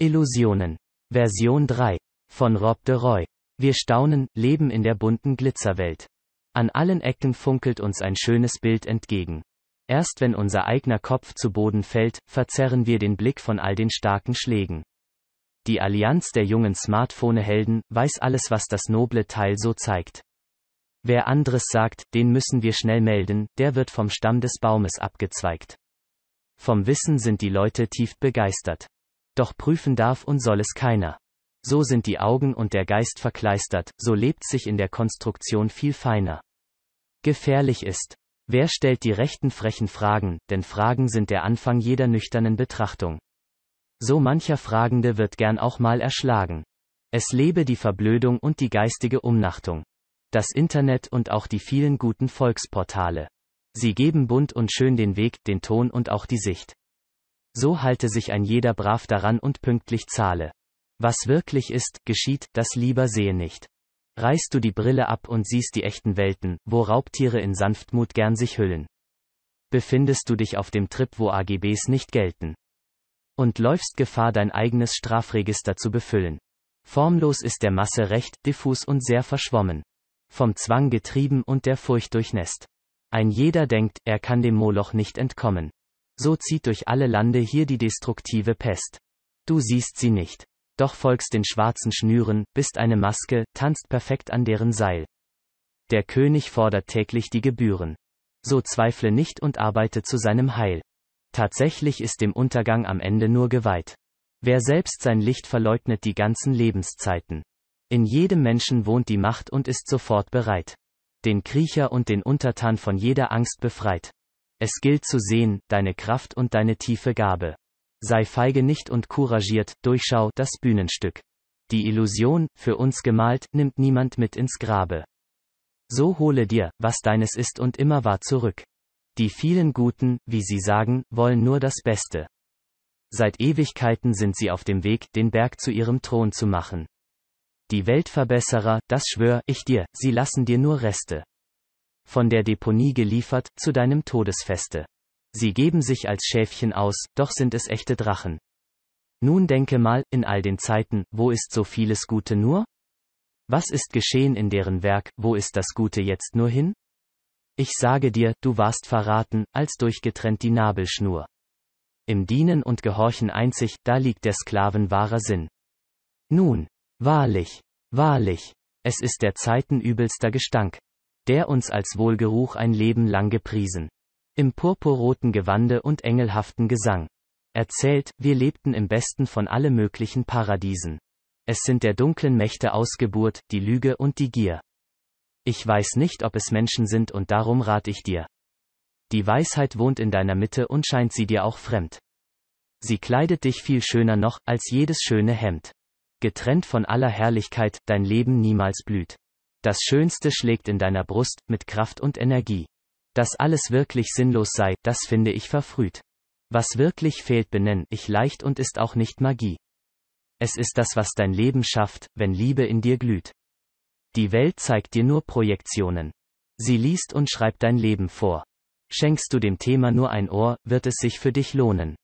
Illusionen. Version 3. Von Rob de Roy. Wir staunen, leben in der bunten Glitzerwelt. An allen Ecken funkelt uns ein schönes Bild entgegen. Erst wenn unser eigener Kopf zu Boden fällt, verzerren wir den Blick von all den starken Schlägen. Die Allianz der jungen Smartphone-Helden weiß alles, was das noble Teil so zeigt. Wer anderes sagt, den müssen wir schnell melden, der wird vom Stamm des Baumes abgezweigt. Vom Wissen sind die Leute tief begeistert. Doch prüfen darf und soll es keiner. So sind die Augen und der Geist verkleistert, so lebt sich in der Konstruktion viel feiner. Gefährlich ist. Wer stellt die rechten frechen Fragen, denn Fragen sind der Anfang jeder nüchternen Betrachtung. So mancher Fragende wird gern auch mal erschlagen. Es lebe die Verblödung und die geistige Umnachtung. Das Internet und auch die vielen guten Volksportale. Sie geben bunt und schön den Weg, den Ton und auch die Sicht. So halte sich ein jeder brav daran und pünktlich zahle. Was wirklich ist, geschieht, das lieber sehe nicht. Reißt du die Brille ab und siehst die echten Welten, wo Raubtiere in Sanftmut gern sich hüllen. Befindest du dich auf dem Trip, wo AGBs nicht gelten. Und läufst Gefahr, dein eigenes Strafregister zu befüllen. Formlos ist der Masse recht, diffus und sehr verschwommen. Vom Zwang getrieben und der Furcht durchnässt. Ein jeder denkt, er kann dem Moloch nicht entkommen. So zieht durch alle Lande hier die destruktive Pest. Du siehst sie nicht. Doch folgst den schwarzen Schnüren, bist eine Maske, tanzt perfekt an deren Seil. Der König fordert täglich die Gebühren. So zweifle nicht und arbeite zu seinem Heil. Tatsächlich ist dem Untergang am Ende nur geweiht. Wer selbst sein Licht verleugnet die ganzen Lebenszeiten. In jedem Menschen wohnt die Macht und ist sofort bereit. Den Kriecher und den Untertan von jeder Angst befreit. Es gilt zu sehen, deine Kraft und deine tiefe Gabe. Sei feige nicht und couragiert, durchschau das Bühnenstück. Die Illusion, für uns gemalt, nimmt niemand mit ins Grabe. So hole dir, was deines ist und immer war zurück. Die vielen Guten, wie sie sagen, wollen nur das Beste. Seit Ewigkeiten sind sie auf dem Weg, den Berg zu ihrem Thron zu machen. Die Weltverbesserer, das schwör ich dir, sie lassen dir nur Reste von der Deponie geliefert, zu deinem Todesfeste. Sie geben sich als Schäfchen aus, doch sind es echte Drachen. Nun denke mal, in all den Zeiten, wo ist so vieles Gute nur? Was ist geschehen in deren Werk, wo ist das Gute jetzt nur hin? Ich sage dir, du warst verraten, als durchgetrennt die Nabelschnur. Im Dienen und Gehorchen einzig, da liegt der Sklaven wahrer Sinn. Nun, wahrlich, wahrlich, es ist der Zeiten übelster Gestank, der uns als Wohlgeruch ein Leben lang gepriesen. Im purpurroten Gewande und engelhaften Gesang. Erzählt, wir lebten im besten von alle möglichen Paradiesen. Es sind der dunklen Mächte Ausgeburt, die Lüge und die Gier. Ich weiß nicht, ob es Menschen sind und darum rate ich dir. Die Weisheit wohnt in deiner Mitte und scheint sie dir auch fremd. Sie kleidet dich viel schöner noch, als jedes schöne Hemd. Getrennt von aller Herrlichkeit, dein Leben niemals blüht. Das Schönste schlägt in deiner Brust, mit Kraft und Energie. Dass alles wirklich sinnlos sei, das finde ich verfrüht. Was wirklich fehlt, benenn ich leicht und ist auch nicht Magie. Es ist das, was dein Leben schafft, wenn Liebe in dir glüht. Die Welt zeigt dir nur Projektionen. Sie liest und schreibt dein Leben vor. Schenkst du dem Thema nur ein Ohr, wird es sich für dich lohnen.